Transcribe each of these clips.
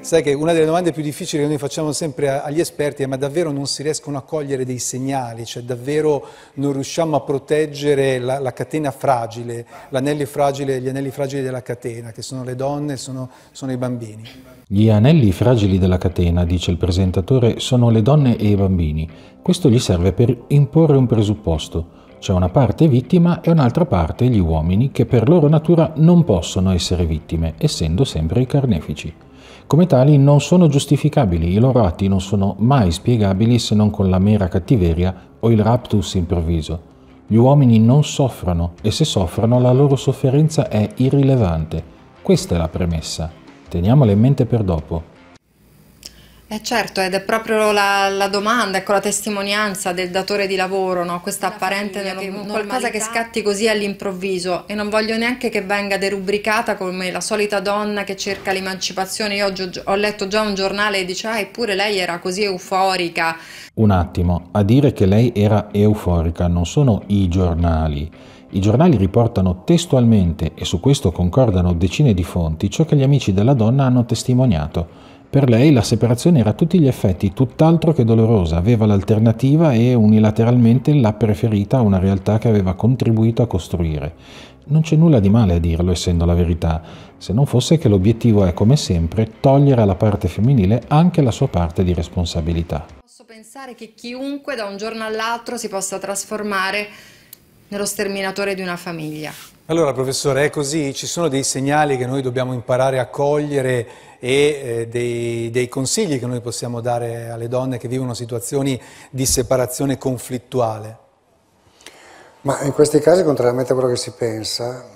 Sai che una delle domande più difficili che noi facciamo sempre agli esperti è ma davvero non si riescono a cogliere dei segnali, cioè davvero non riusciamo a proteggere la, la catena fragile, fragile, gli anelli fragili della catena, che sono le donne, sono, sono i bambini. Gli anelli fragili della catena, dice il presentatore, sono le donne e i bambini. Questo gli serve per imporre un presupposto c'è una parte vittima e un'altra parte gli uomini che per loro natura non possono essere vittime, essendo sempre i carnefici. Come tali non sono giustificabili, i loro atti non sono mai spiegabili se non con la mera cattiveria o il raptus improvviso. Gli uomini non soffrono e se soffrono la loro sofferenza è irrilevante. Questa è la premessa. Teniamola in mente per dopo. Eh certo, ed è proprio la, la, domanda, ecco la testimonianza del datore di lavoro, no? questa apparente famiglia, non, qualcosa che scatti così all'improvviso e non voglio neanche che venga derubricata come la solita donna che cerca l'emancipazione. Io oggi ho letto già un giornale e dice, ah, eppure lei era così euforica. Un attimo, a dire che lei era euforica non sono i giornali. I giornali riportano testualmente, e su questo concordano decine di fonti, ciò che gli amici della donna hanno testimoniato per lei la separazione era a tutti gli effetti tutt'altro che dolorosa, aveva l'alternativa e unilateralmente l'ha preferita a una realtà che aveva contribuito a costruire. Non c'è nulla di male a dirlo, essendo la verità, se non fosse che l'obiettivo è, come sempre, togliere alla parte femminile anche la sua parte di responsabilità. Posso pensare che chiunque da un giorno all'altro si possa trasformare nello sterminatore di una famiglia. Allora, professore, è così, ci sono dei segnali che noi dobbiamo imparare a cogliere e eh, dei, dei, consigli che noi possiamo dare alle donne che vivono situazioni di separazione conflittuale? Ma in questi casi, contrariamente a quello che si pensa,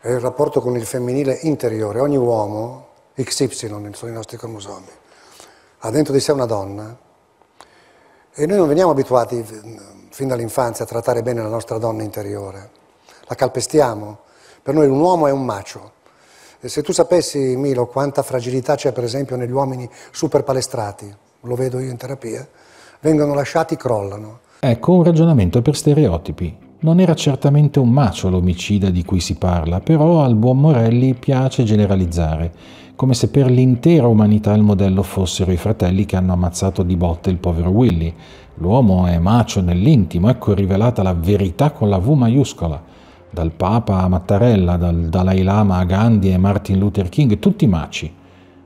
è il rapporto con il femminile interiore. Ogni uomo, XY, sono i nostri cromosomi, ha dentro di sé una donna e noi non veniamo abituati mm, fin dall'infanzia a trattare bene la nostra donna interiore la calpestiamo. Per noi un uomo è un macio. E se tu sapessi, Milo, quanta fragilità c'è per esempio negli uomini super palestrati, lo vedo io in terapia, vengono lasciati, crollano. Ecco un ragionamento per stereotipi. Non era certamente un macio l'omicida di cui si parla, però al buon Morelli piace generalizzare, come se per l'intera umanità il modello fossero i fratelli che hanno ammazzato di botte il povero Willy. L'uomo è macio nell'intimo, ecco rivelata la verità con la V maiuscola dal Papa a Mattarella, dal Dalai Lama a Gandhi e Martin Luther King, tutti maci.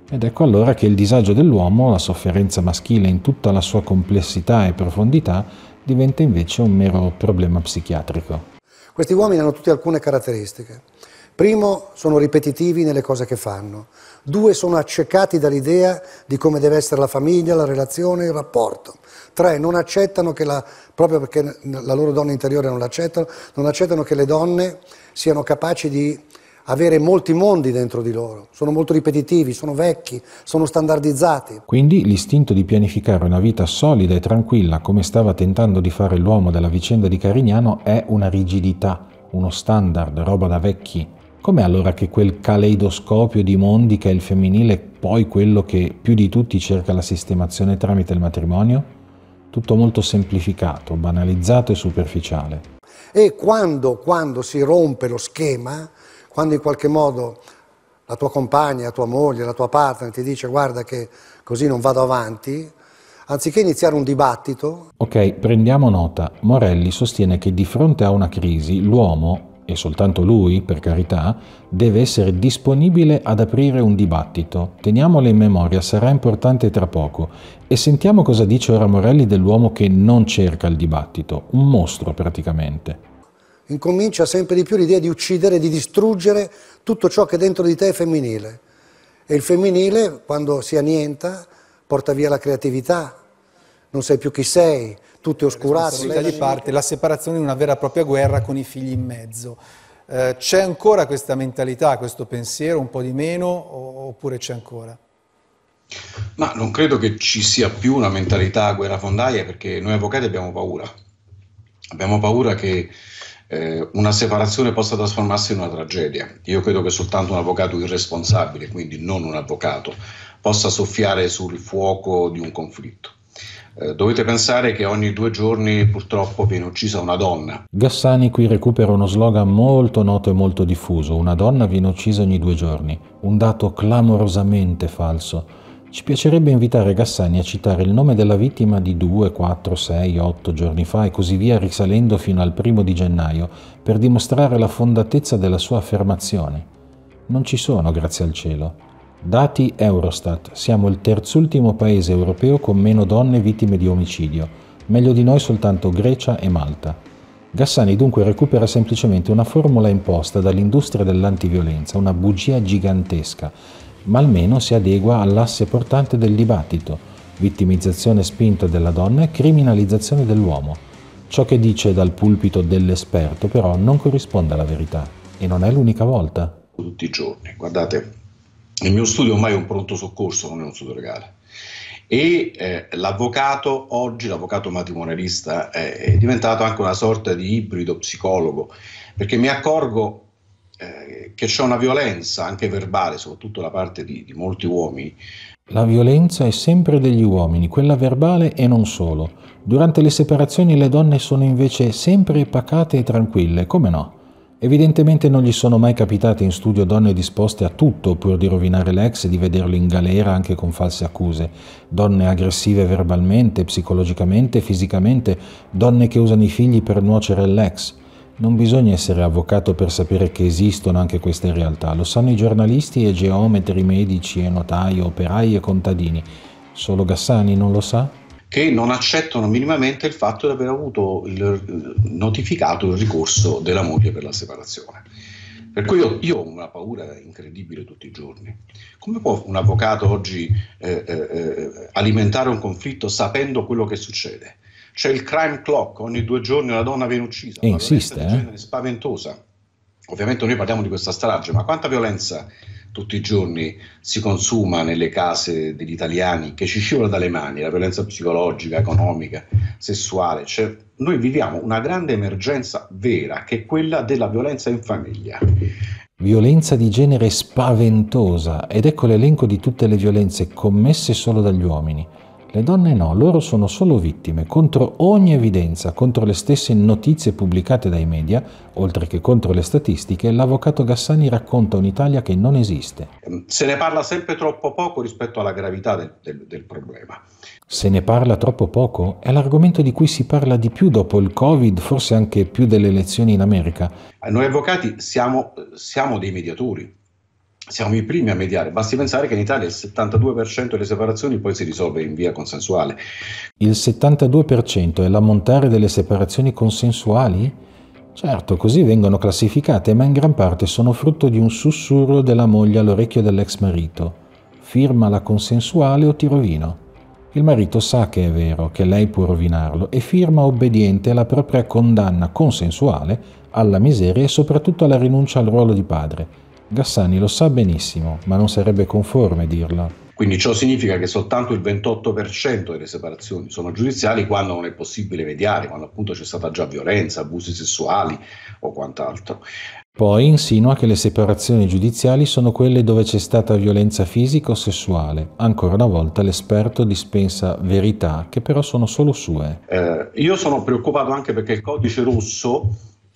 Ed ecco allora che il disagio dell'uomo, la sofferenza maschile in tutta la sua complessità e profondità, diventa invece un mero problema psichiatrico. Questi uomini hanno tutti alcune caratteristiche. Primo, sono ripetitivi nelle cose che fanno. Due, sono accecati dall'idea di come deve essere la famiglia, la relazione, il rapporto. Tre, non accettano che la, proprio perché la loro donna interiore non l'accettano, non accettano che le donne siano capaci di avere molti mondi dentro di loro, sono molto ripetitivi, sono vecchi, sono standardizzati. Quindi l'istinto di pianificare una vita solida e tranquilla, come stava tentando di fare l'uomo della vicenda di Carignano, è una rigidità, uno standard, roba da vecchi, Com'è allora che quel caleidoscopio di mondi che è il femminile è poi quello che più di tutti cerca la sistemazione tramite il matrimonio? Tutto molto semplificato, banalizzato e superficiale. E quando, quando si rompe lo schema, quando in qualche modo la tua compagna, la tua moglie, la tua partner ti dice guarda che così non vado avanti, anziché iniziare un dibattito... Ok, prendiamo nota. Morelli sostiene che di fronte a una crisi l'uomo e soltanto lui, per carità, deve essere disponibile ad aprire un dibattito. Teniamole in memoria, sarà importante tra poco. E sentiamo cosa dice ora Morelli dell'uomo che non cerca il dibattito, un mostro praticamente. Incomincia sempre di più l'idea di uccidere, di distruggere tutto ciò che dentro di te è femminile. E il femminile, quando si annienta, porta via la creatività, non sai più chi sei, tutto è oscurato. La di parte, la separazione di una vera e propria guerra con i figli in mezzo. Eh, c'è ancora questa mentalità, questo pensiero, un po' di meno, oppure c'è ancora? Ma non credo che ci sia più una mentalità guerra fondaia perché noi avvocati abbiamo paura. Abbiamo paura che eh, una separazione possa trasformarsi in una tragedia. Io credo che soltanto un avvocato irresponsabile, quindi non un avvocato, possa soffiare sul fuoco di un conflitto. Eh, dovete pensare che ogni due giorni purtroppo viene uccisa una donna. Gassani qui recupera uno slogan molto noto e molto diffuso, una donna viene uccisa ogni due giorni, un dato clamorosamente falso. Ci piacerebbe invitare Gassani a citare il nome della vittima di 2, 4, 6, 8 giorni fa e così via risalendo fino al primo di gennaio per dimostrare la fondatezza della sua affermazione. Non ci sono, grazie al cielo. Dati Eurostat, siamo il terzultimo paese europeo con meno donne vittime di omicidio, meglio di noi soltanto Grecia e Malta. Gassani dunque recupera semplicemente una formula imposta dall'industria dell'antiviolenza, una bugia gigantesca, ma almeno si adegua all'asse portante del dibattito, vittimizzazione spinta della donna e criminalizzazione dell'uomo. Ciò che dice dal pulpito dell'esperto però non corrisponde alla verità, e non è l'unica volta. Tutti i giorni, guardate, il mio studio ormai è un pronto soccorso, non è un studio legale. E eh, l'avvocato oggi, l'avvocato matrimonialista, eh, è diventato anche una sorta di ibrido psicologo, perché mi accorgo eh, che c'è una violenza, anche verbale, soprattutto da parte di, di molti uomini, la violenza è sempre degli uomini, quella verbale e non solo. Durante le separazioni le donne sono invece sempre pacate e tranquille, come no? Evidentemente non gli sono mai capitate in studio donne disposte a tutto pur di rovinare l'ex e di vederlo in galera anche con false accuse, donne aggressive verbalmente, psicologicamente, fisicamente, donne che usano i figli per nuocere l'ex. Non bisogna essere avvocato per sapere che esistono anche queste realtà, lo sanno i giornalisti e geometri, medici e notai, operai e contadini. Solo Gassani non lo sa? che non accettano minimamente il fatto di aver avuto il, eh, notificato il ricorso della moglie per la separazione. Per cui io, io, ho una paura incredibile tutti i giorni. Come può un avvocato oggi eh, eh, eh alimentare un conflitto sapendo quello che succede? C'è il crime clock, ogni due giorni una donna viene uccisa. E una insiste, eh? spaventosa. Ovviamente noi parliamo di questa strage, ma quanta violenza tutti i giorni si consuma nelle case degli italiani, che ci scivola dalle mani, la violenza psicologica, economica, sessuale. Cioè, noi viviamo una grande emergenza vera, che è quella della violenza in famiglia. Violenza di genere spaventosa, ed ecco l'elenco di tutte le violenze commesse solo dagli uomini. Le donne no, loro sono solo vittime, contro ogni evidenza, contro le stesse notizie pubblicate dai media, oltre che contro le statistiche, l'avvocato Gassani racconta un'Italia che non esiste. Mm, se ne parla sempre troppo poco rispetto alla gravità del, del, del problema. Se ne parla troppo poco? È l'argomento di cui si parla di più dopo il Covid, forse anche più delle elezioni in America. Noi avvocati siamo, siamo dei mediatori, siamo i primi a mediare. Basti pensare che in Italia il 72% delle separazioni poi si risolve in via consensuale. Il 72% è l'ammontare delle separazioni consensuali? Certo, così vengono classificate, ma in gran parte sono frutto di un sussurro della moglie all'orecchio dell'ex marito. Firma la consensuale o ti rovino. Il marito sa che è vero, che lei può rovinarlo e firma obbediente alla propria condanna consensuale alla miseria e soprattutto alla rinuncia al ruolo di padre Gassani lo sa benissimo, ma non sarebbe conforme dirla. Quindi ciò significa che soltanto il 28% delle separazioni sono giudiziali quando non è possibile mediare, quando appunto c'è stata già violenza, abusi sessuali o quant'altro. Poi insinua che le separazioni giudiziali sono quelle dove c'è stata violenza fisica o sessuale. Ancora una volta l'esperto dispensa verità che però sono solo sue. Eh, io sono preoccupato anche perché il codice russo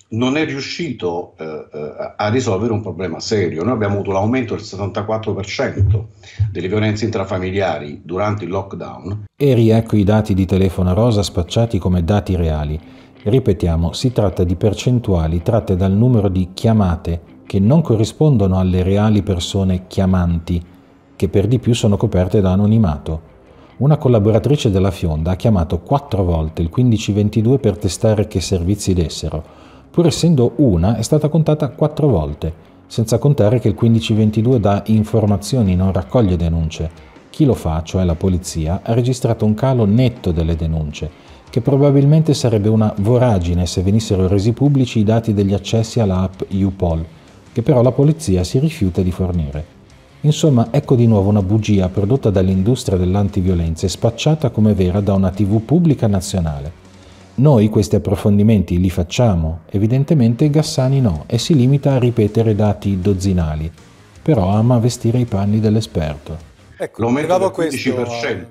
non è riuscito eh, eh, a risolvere un problema serio. Noi abbiamo avuto l'aumento del 74% delle violenze intrafamiliari durante il lockdown. E riecco i dati di Telefono Rosa spacciati come dati reali. Ripetiamo, si tratta di percentuali tratte dal numero di chiamate che non corrispondono alle reali persone chiamanti, che per di più sono coperte da anonimato. Una collaboratrice della Fionda ha chiamato quattro volte il 1522 per testare che servizi dessero pur essendo una, è stata contata quattro volte, senza contare che il 1522 dà informazioni, non raccoglie denunce. Chi lo fa, cioè la polizia, ha registrato un calo netto delle denunce, che probabilmente sarebbe una voragine se venissero resi pubblici i dati degli accessi alla app UPOL, che però la polizia si rifiuta di fornire. Insomma, ecco di nuovo una bugia prodotta dall'industria dell'antiviolenza e spacciata come vera da una TV pubblica nazionale. Noi questi approfondimenti li facciamo, evidentemente Gassani no e si limita a ripetere dati dozzinali, però ama vestire i panni dell'esperto. Ecco, Lo arrivavo a questo,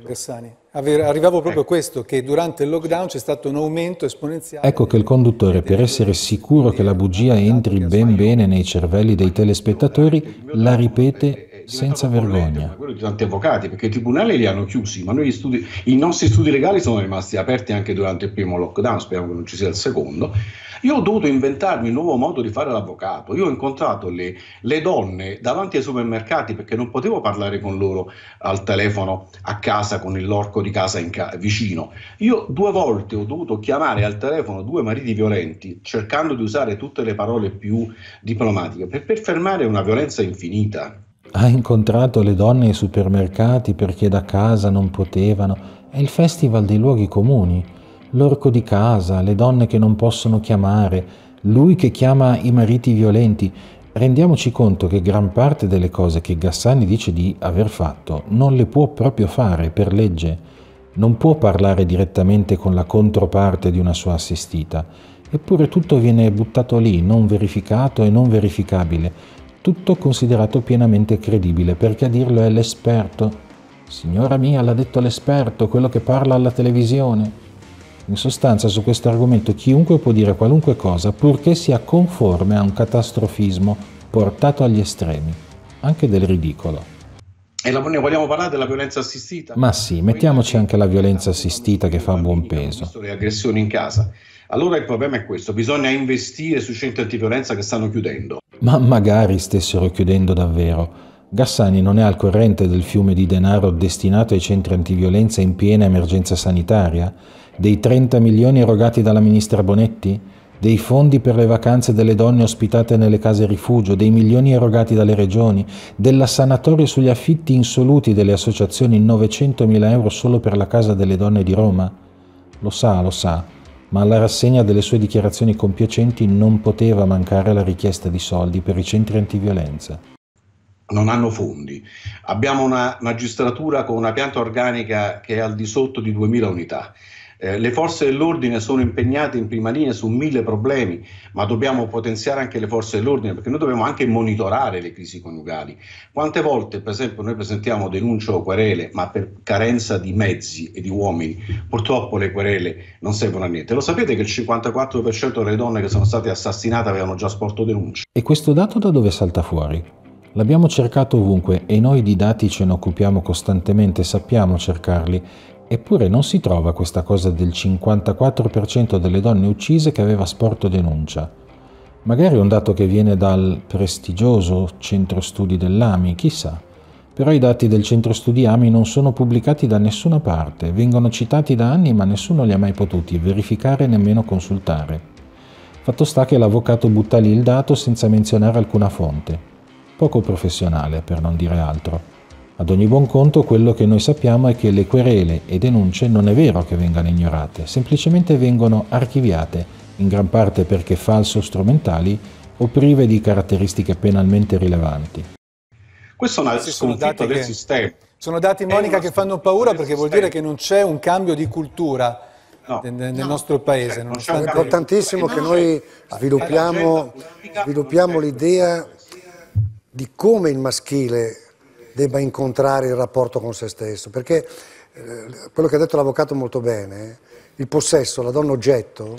Gassani. Arrivavo proprio a ecco. questo, che durante il lockdown c'è stato un aumento esponenziale. Ecco che il conduttore, per essere sicuro che la bugia entri ben bene nei cervelli dei telespettatori, la ripete senza vergogna. Come quello di tanti avvocati, perché i tribunali li hanno chiusi, ma noi studi, i nostri studi legali sono rimasti aperti anche durante il primo lockdown, speriamo che non ci sia il secondo. Io ho dovuto inventarmi un nuovo modo di fare l'avvocato. Io ho incontrato le, le donne davanti ai supermercati perché non potevo parlare con loro al telefono a casa con lorco di casa ca- vicino. Io due volte ho dovuto chiamare al telefono due mariti violenti cercando di usare tutte le parole più diplomatiche per, per fermare una violenza infinita. Ha incontrato le donne ai supermercati perché da casa non potevano. È il festival dei luoghi comuni. L'orco di casa, le donne che non possono chiamare, lui che chiama i mariti violenti. Rendiamoci conto che gran parte delle cose che Gassani dice di aver fatto non le può proprio fare per legge. Non può parlare direttamente con la controparte di una sua assistita. Eppure tutto viene buttato lì, non verificato e non verificabile tutto considerato pienamente credibile, perché a dirlo è l'esperto. Signora mia, l'ha detto l'esperto, quello che parla alla televisione. In sostanza su questo argomento chiunque può dire qualunque cosa purché sia conforme a un catastrofismo portato agli estremi, anche del ridicolo. E la, ne vogliamo parlare della violenza assistita? Ma sì, mettiamoci anche la violenza assistita che fa buon peso. Le aggressioni in casa. Allora il problema è questo, bisogna investire sui centri antiviolenza che stanno chiudendo. Ma magari stessero chiudendo davvero. Gassani non è al corrente del fiume di denaro destinato ai centri antiviolenza in piena emergenza sanitaria? Dei 30 milioni erogati dalla ministra Bonetti? Dei fondi per le vacanze delle donne ospitate nelle case rifugio? Dei milioni erogati dalle regioni? Della sanatoria sugli affitti insoluti delle associazioni 900 mila euro solo per la casa delle donne di Roma? Lo sa, lo sa, ma alla rassegna delle sue dichiarazioni compiacenti non poteva mancare la richiesta di soldi per i centri antiviolenza. Non hanno fondi. Abbiamo una magistratura con una pianta organica che è al di sotto di 2.000 unità. Eh, le forze dell'ordine sono impegnate in prima linea su mille problemi, ma dobbiamo potenziare anche le forze dell'ordine perché noi dobbiamo anche monitorare le crisi coniugali. Quante volte, per esempio, noi presentiamo denunce o querele, ma per carenza di mezzi e di uomini, purtroppo le querele non servono a niente. Lo sapete che il 54% delle donne che sono state assassinate avevano già sporto denunce. E questo dato da dove salta fuori? L'abbiamo cercato ovunque e noi di dati ce ne occupiamo costantemente, sappiamo cercarli, eppure non si trova questa cosa del 54% delle donne uccise che aveva sporto denuncia. Magari è un dato che viene dal prestigioso centro studi dell'AMI, chissà. Però i dati del centro studi AMI non sono pubblicati da nessuna parte, vengono citati da anni ma nessuno li ha mai potuti verificare e nemmeno consultare. Fatto sta che l'avvocato butta lì il dato senza menzionare alcuna fonte. Poco professionale, per non dire altro. Ad ogni buon conto quello che noi sappiamo è che le querele e denunce non è vero che vengano ignorate, semplicemente vengono archiviate, in gran parte perché falso strumentali o prive di caratteristiche penalmente rilevanti. Questo è un sconfitta del che, sistema. Sono dati, Monica, che fanno paura perché sistema. vuol dire che non c'è un cambio di cultura no, nel, no, nostro paese. Cioè, non è importantissimo che noi sviluppiamo, sviluppiamo l'idea di come il maschile debba incontrare il rapporto con se stesso, perché eh, quello che ha detto l'avvocato molto bene, il possesso, la donna oggetto,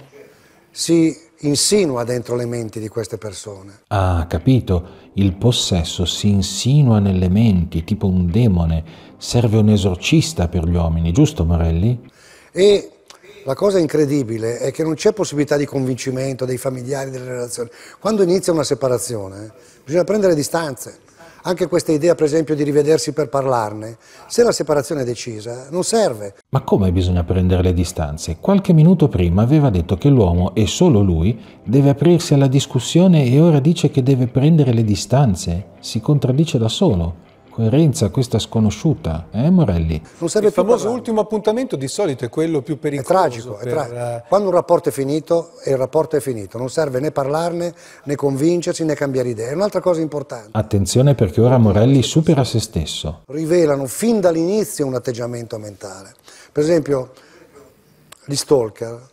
si insinua dentro le menti di queste persone. Ah, capito, il possesso si insinua nelle menti, tipo un demone, serve un esorcista per gli uomini, giusto Morelli? E la cosa incredibile è che non c'è possibilità di convincimento dei familiari, delle relazioni. Quando inizia una separazione, bisogna prendere distanze. Anche questa idea, per esempio, di rivedersi per parlarne, se la separazione è decisa, non serve. Ma come bisogna prendere le distanze? Qualche minuto prima aveva detto che l'uomo, e solo lui, deve aprirsi alla discussione e ora dice che deve prendere le distanze. Si contraddice da solo coerenza questa sconosciuta, eh Morelli? Non serve Il famoso parlare. ultimo appuntamento di solito è quello più pericoloso. È tragico, per... è tragico. Eh, quando un rapporto è finito, il rapporto è finito, non serve né parlarne, né convincersi, né cambiare idea. È un'altra cosa importante. Attenzione perché ora Morelli supera se stesso. Rivelano fin dall'inizio un atteggiamento mentale. Per esempio, gli stalker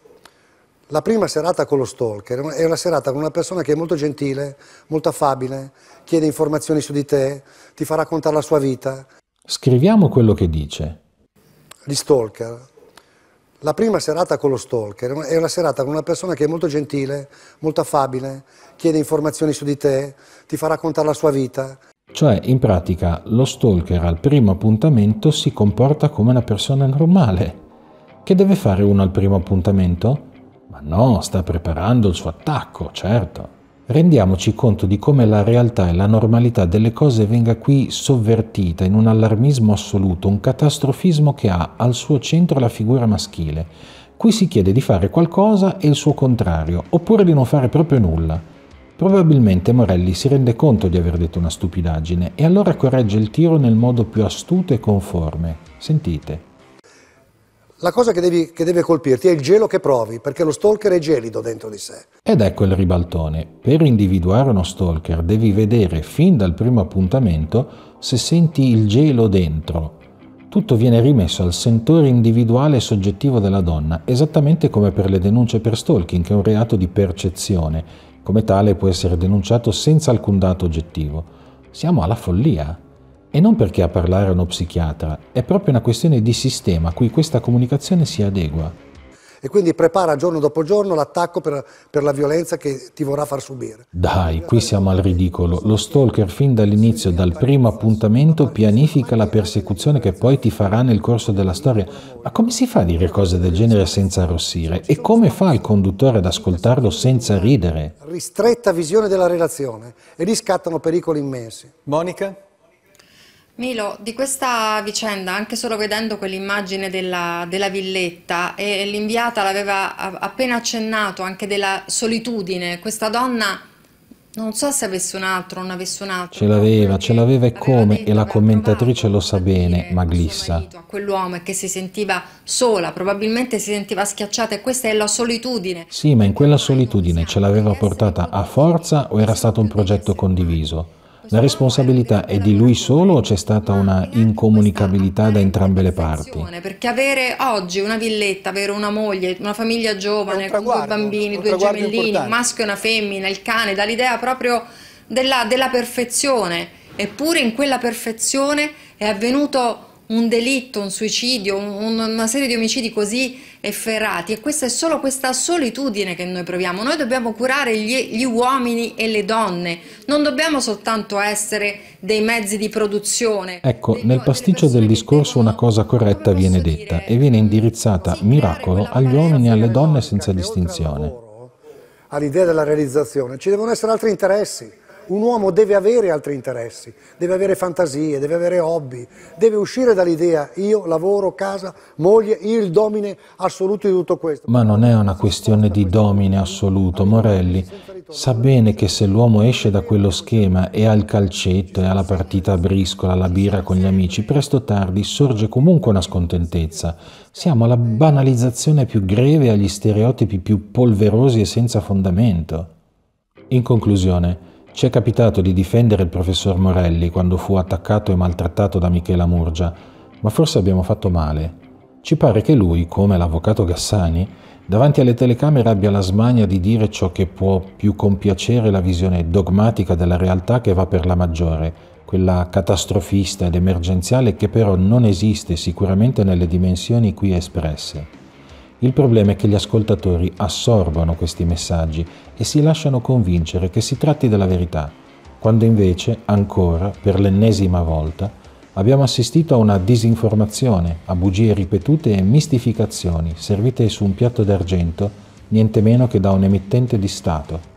la prima serata con lo stalker è una serata con una persona che è molto gentile, molto affabile, chiede informazioni su di te, ti fa raccontare la sua vita. Scriviamo quello che dice. Gli stalker. La prima serata con lo stalker è una serata con una persona che è molto gentile, molto affabile, chiede informazioni su di te, ti fa raccontare la sua vita. Cioè, in pratica, lo stalker al primo appuntamento si comporta come una persona normale. Che deve fare uno al primo appuntamento? no, sta preparando il suo attacco, certo. Rendiamoci conto di come la realtà e la normalità delle cose venga qui sovvertita in un allarmismo assoluto, un catastrofismo che ha al suo centro la figura maschile. Qui si chiede di fare qualcosa e il suo contrario, oppure di non fare proprio nulla. Probabilmente Morelli si rende conto di aver detto una stupidaggine e allora corregge il tiro nel modo più astuto e conforme. Sentite. La cosa che, devi, che, deve colpirti è il gelo che provi, perché lo stalker è gelido dentro di sé. Ed ecco il ribaltone. Per individuare uno stalker devi vedere fin dal primo appuntamento se senti il gelo dentro. Tutto viene rimesso al sentore individuale e soggettivo della donna, esattamente come per le denunce per stalking, che è un reato di percezione. Come tale può essere denunciato senza alcun dato oggettivo. Siamo alla follia. E non perché a parlare a uno psichiatra, è proprio una questione di sistema a cui questa comunicazione si adegua. E quindi prepara giorno dopo giorno l'attacco per, per la violenza che ti vorrà far subire. Dai, qui siamo al ridicolo. Lo stalker fin dall'inizio, dal primo appuntamento, pianifica la persecuzione che poi ti farà nel corso della storia. Ma come si fa a dire cose del genere senza arrossire? E come fa il conduttore ad ascoltarlo senza ridere? Ristretta visione della relazione e riscattano pericoli immensi. Monica? Milo, di questa vicenda, anche solo vedendo quell'immagine della, della, villetta, e l'inviata l'aveva appena accennato anche della solitudine, questa donna non so se avesse un altro, non avesse un altro. Ce l'aveva, ce l'aveva e come, detto, e la commentatrice lo sa bene, ma glissa. a quell'uomo che si sentiva sola, probabilmente si sentiva schiacciata e questa è la solitudine. Sì, ma in quella solitudine ce l'aveva portata a forza o era stato un progetto condiviso? La responsabilità è di lui solo o c'è stata una incomunicabilità da entrambe le parti? Perché avere oggi una villetta, avere una moglie, una famiglia giovane, con due bambini, due gemellini, un maschio e una femmina, il cane, dà l'idea proprio della, della perfezione. Eppure in quella perfezione è avvenuto un delitto, un suicidio, un, una serie di omicidi così efferrati e questa è solo questa solitudine che noi proviamo. Noi dobbiamo curare gli, gli uomini e le donne, non dobbiamo soltanto essere dei mezzi di produzione. Ecco, dei, nel pasticcio del discorso una cosa corretta viene detta dire, e viene indirizzata, miracolo, agli uomini e alle donne senza distinzione. All'idea della realizzazione ci devono essere altri interessi un uomo deve avere altri interessi, deve avere fantasie, deve avere hobby, deve uscire dall'idea io lavoro, casa, moglie, io il domine assoluto di tutto questo. Ma non è una questione di domine assoluto, Morelli sa bene che se l'uomo esce da quello schema e ha il calcetto e alla partita a briscola, alla birra con gli amici, presto o tardi sorge comunque una scontentezza. Siamo alla banalizzazione più greve, agli stereotipi più polverosi e senza fondamento. In conclusione, ci è capitato di difendere il professor Morelli quando fu attaccato e maltrattato da Michela Murgia, ma forse abbiamo fatto male. Ci pare che lui, come l'avvocato Gassani, davanti alle telecamere abbia la smania di dire ciò che può più compiacere la visione dogmatica della realtà che va per la maggiore, quella catastrofista ed emergenziale che però non esiste sicuramente nelle dimensioni qui espresse. Il problema è che gli ascoltatori assorbono questi messaggi e si lasciano convincere che si tratti della verità, quando invece, ancora, per l'ennesima volta, abbiamo assistito a una disinformazione, a bugie ripetute e mistificazioni servite su un piatto d'argento niente meno che da un emittente di Stato